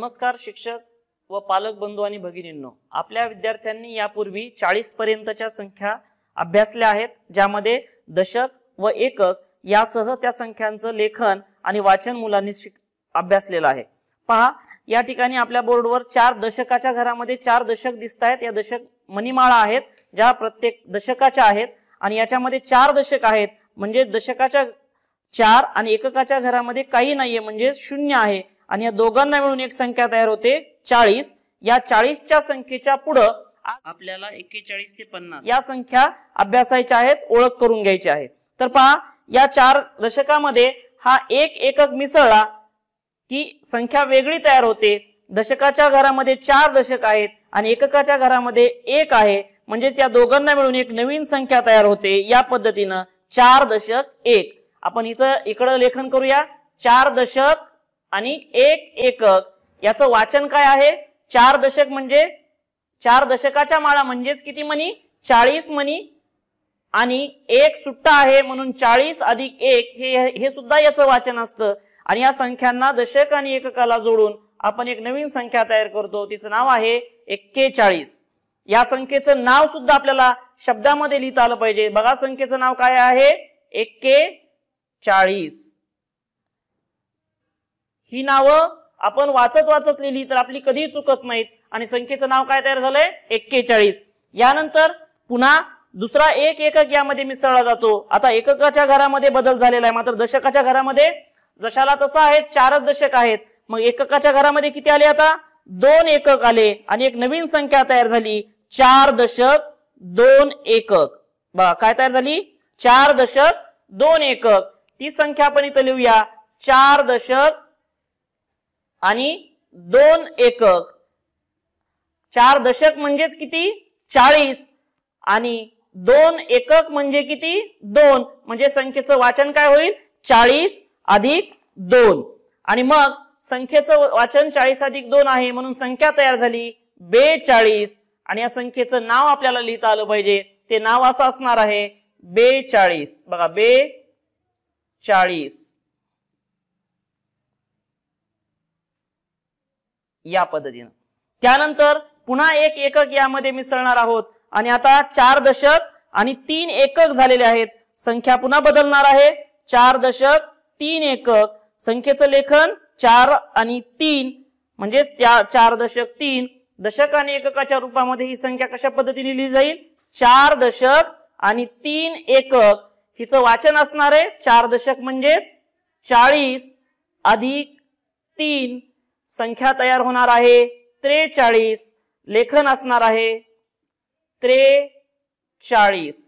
नमस्कार शिक्षक व पालक बंधू आणि भगिनींनो आपल्या विद्यार्थ्यांनी यापूर्वी चाळीस पर्यंतच्या संख्या अभ्यासल्या आहेत ज्यामध्ये दशक व एकक यासह त्या संख्यांचं लेखन आणि वाचन मुलांनी अभ्यासलेलं आहे पहा या ठिकाणी आपल्या बोर्डवर चार दशकाच्या घरामध्ये चार दशक दिसत आहेत या दशक मणिमाळा आहेत ज्या प्रत्येक दशकाच्या आहेत आणि याच्यामध्ये चार दशक आहेत म्हणजे दशकाच्या चार आणि एककाच्या घरामध्ये काही नाहीये म्हणजे शून्य आहे आणि या दोघांना मिळून एक संख्या तयार होते चाळीस या चाळीसच्या संख्येच्या पुढं आपल्याला एक्केचाळीस ते पन्नास या संख्या अभ्यासायच्या आहेत ओळख करून घ्यायची आहे तर पहा या चार दशकामध्ये हा एक एकक मिसळला की संख्या वेगळी तयार होते दशकाच्या घरामध्ये चार दशक आहेत आणि एककाच्या घरामध्ये एक आहे म्हणजेच या दोघांना मिळून एक नवीन संख्या तयार होते या पद्धतीनं चार दशक एक आपण हिचं इकडं लेखन करूया चार दशक आणि एक एकक याचं वाचन काय आहे चार दशक म्हणजे चार दशकाच्या माळा म्हणजेच किती मनी चाळीस मनी आणि एक सुट्टा आहे म्हणून चाळीस अधिक एक हे हे सुद्धा याचं वाचन असतं आणि या संख्यांना दशक आणि एककाला जोडून आपण एक नवीन संख्या तयार करतो तिचं नाव आहे एक्केचाळीस या संख्येचं नाव सुद्धा आपल्याला शब्दामध्ये लिहिता आलं पाहिजे बघा संख्येचं नाव काय आहे एक्के चाळीस ही नावं आपण वाचत वाचत लिहिली तर आपली कधीही चुकत नाहीत आणि संख्येचं नाव काय तयार झालंय एक्केचाळीस यानंतर पुन्हा दुसरा एक एकक यामध्ये मिसळला जातो आता एककाच्या घरामध्ये बदल झालेला आहे मात्र दशकाच्या घरामध्ये जशाला तसा आहे चारच दशक आहेत मग एककाच्या घरामध्ये किती आले आता दोन एकक आले आणि एक नवीन संख्या तयार झाली चार दशक दोन एकक बघा काय तयार झाली चार दशक दोन एकक ती संख्या आपण इथं लिहूया चार दशक आणि दोन एकक चार दशक म्हणजेच किती चाळीस आणि दोन एकक म्हणजे किती दोन म्हणजे संख्येचं वाचन काय होईल चाळीस अधिक दोन आणि मग संख्येचं वाचन चाळीस अधिक दोन आहे म्हणून संख्या तयार झाली बेचाळीस आणि या संख्येचं नाव आपल्याला लिहिता आलं पाहिजे ते नाव असं असणार आहे बेचाळीस बघा बे चाळीस या पद्धतीनं त्यानंतर पुन्हा एक एकक यामध्ये मिसळणार आहोत आणि आता चार दशक आणि तीन एकक झालेले आहेत संख्या पुन्हा बदलणार आहे चार दशक तीन एकक संख्येचं लेखन चार आणि तीन म्हणजेच चार चार दशक तीन दशक आणि एककाच्या रूपामध्ये ही संख्या कशा पद्धतीने लिहिली जाईल चार दशक आणि तीन एकक तिचं वाचन असणार आहे चार दशक म्हणजेच चाळीस अधिक तीन संख्या तयार होणार आहे त्रेचाळीस लेखन असणार आहे त्रेचाळीस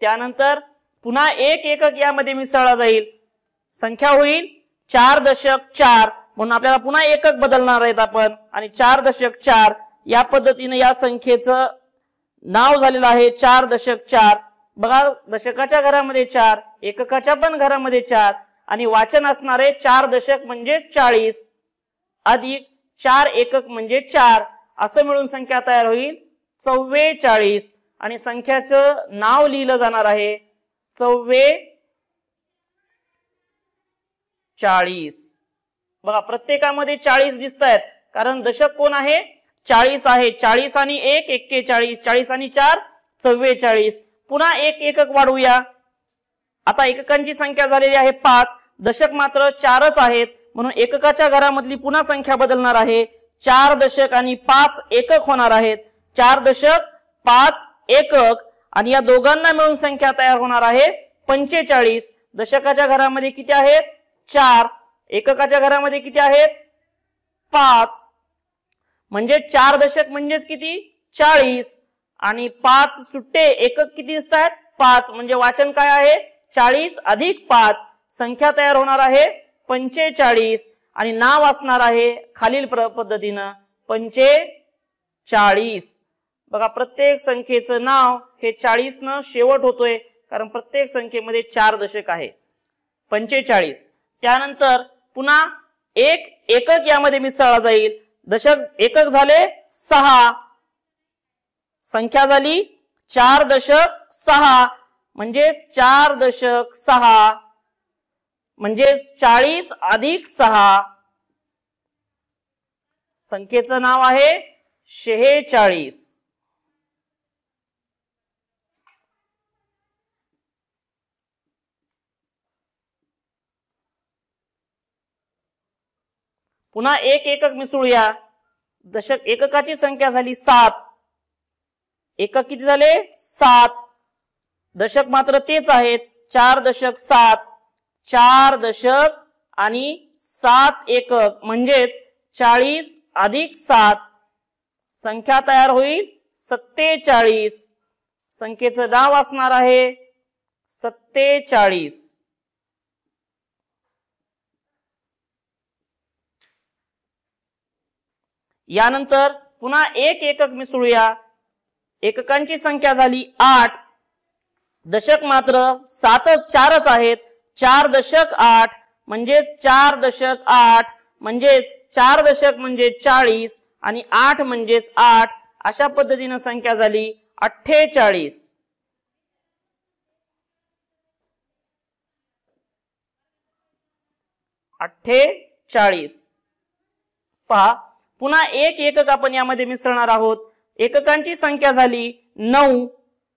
त्यानंतर पुन्हा एक एकक यामध्ये मिसळला जाईल संख्या होईल चार दशक चार म्हणून आपल्याला पुन्हा एकक बदलणार आहेत आपण आणि चार दशक चार या पद्धतीने या संख्येचं नाव झालेलं आहे चार दशक चार बघा दशकाच्या घरामध्ये चार एककाच्या पण घरामध्ये चार आणि वाचन असणारे चार दशक म्हणजेच चाळीस अधिक चार एकक म्हणजे चार असं मिळून संख्या तयार होईल चाळीस आणि संख्याचं नाव लिहिलं जाणार आहे चव्वे चाळीस बघा प्रत्येकामध्ये चाळीस दिसत आहेत कारण दशक कोण आहे चाळीस आहे चाळीस आणि एक एक्केचाळीस चाळीस आणि चार चव्वेचाळीस पुन्हा एक एकक वाढवूया आता एककांची संख्या झालेली आहे पाच दशक मात्र चारच आहेत म्हणून एककाच्या घरामधली पुन्हा संख्या बदलणार आहे चार दशक आणि पाच एकक होणार आहेत चार दशक पाच एकक आणि या दोघांना मिळून संख्या तयार होणार आहे पंचेचाळीस दशकाच्या घरामध्ये किती आहेत चार एककाच्या घरामध्ये किती आहेत पाच म्हणजे चार दशक म्हणजेच किती चाळीस आणि पाच सुट्टे एकक किती दिसत आहेत पाच म्हणजे वाचन काय आहे चाळीस अधिक पाच संख्या तयार होणार आहे पंचेचाळीस आणि नाव असणार आहे खालील पद्धतीनं पंचेचाळीस बघा प्रत्येक संख्येचं नाव हे चाळीस न शेवट होतोय कारण प्रत्येक संख्येमध्ये चार दशक आहे पंचेचाळीस त्यानंतर पुन्हा एक एकक यामध्ये मिसळला जाईल दशक एकक झाले सहा संख्या झाली चार दशक सहा म्हणजेच चार दशक सहा म्हणजेच चाळीस अधिक सहा संख्येचं नाव आहे शेहेचाळीस पुन्हा एक एकक मिसळूया दशक एककाची संख्या झाली सात एकक किती झाले सात दशक मात्र तेच आहेत चार दशक सात चार दशक आणि सात एकक म्हणजेच चाळीस अधिक सात संख्या तयार होईल सत्तेचाळीस संख्येचं नाव असणार आहे सत्तेचाळीस यानंतर पुन्हा एक एकक मिसळूया एककांची संख्या झाली आठ दशक मात्र सातच चारच आहेत चार दशक आठ म्हणजेच चार दशक आठ म्हणजेच चार दशक म्हणजे चाळीस आणि आठ म्हणजेच आठ अशा पद्धतीनं संख्या झाली अठ्ठेचाळीस अठ्ठेचाळीस पहा पुन्हा एक एकक आपण यामध्ये मिसळणार आहोत एककांची संख्या झाली नऊ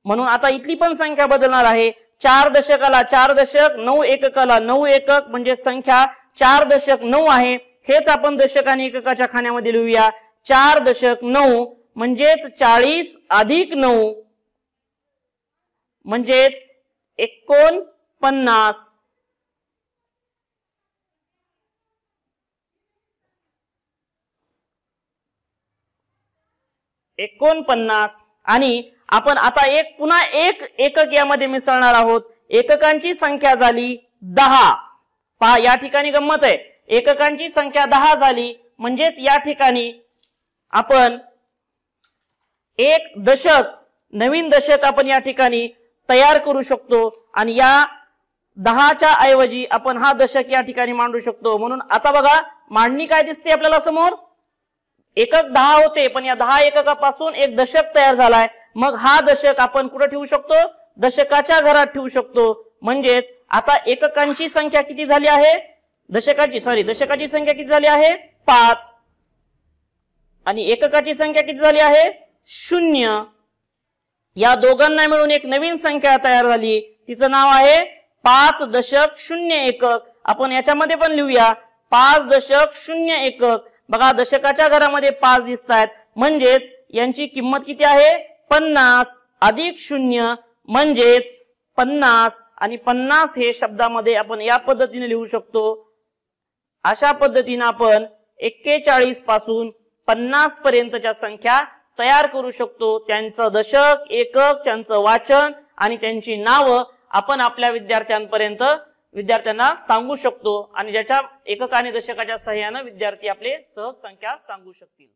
म्हणून आता इथली पण संख्या बदलणार आहे चार दशकाला चार दशक नऊ एककाला नऊ एकक म्हणजे संख्या चार दशक नऊ आहे हेच आपण दशक आणि एककाच्या खाण्यामध्ये लिहूया चार दशक नऊ म्हणजेच चाळीस अधिक नऊ म्हणजेच एकोणपन्नास एकोणपन्नास आणि आपण आता एक पुन्हा एक एकक यामध्ये मिसळणार आहोत एककांची संख्या झाली दहा पहा या ठिकाणी गंमत आहे एककांची संख्या दहा झाली म्हणजेच या ठिकाणी आपण एक दशक नवीन दशक आपण या ठिकाणी तयार करू शकतो आणि या दहाच्या ऐवजी आपण हा दशक या ठिकाणी मांडू शकतो म्हणून आता बघा मांडणी काय दिसते आपल्याला समोर एकक दहा होते पण या दहा एककापासून एक दशक तयार झालाय मग हा दशक आपण कुठं ठेवू शकतो दशकाच्या घरात ठेवू शकतो म्हणजेच आता एककांची संख्या किती झाली आहे दशकाची सॉरी दशकाची संख्या किती झाली आहे पाच आणि एककाची संख्या किती झाली आहे शून्य या दोघांना मिळून एक नवीन संख्या तयार झाली तिचं नाव आहे पाच दशक शून्य एकक आपण याच्यामध्ये पण लिहूया पाच दशक शून्य एकक बघा दशकाच्या घरामध्ये पाच दिसत आहेत म्हणजेच यांची किंमत किती आहे पन्नास अधिक शून्य म्हणजेच पन्नास आणि पन्नास हे शब्दामध्ये आपण या पद्धतीने लिहू शकतो अशा पद्धतीने आपण एक्केचाळीस पासून पन्नास पर्यंतच्या संख्या तयार करू शकतो त्यांचं दशक एकक त्यांचं वाचन आणि त्यांची नावं आपण आपल्या विद्यार्थ्यांपर्यंत विद्यार्थ्यांना सांगू शकतो आणि ज्याच्या एककाने दशकाच्या सहाय्यानं विद्यार्थी आपले सहज संख्या सांगू शकतील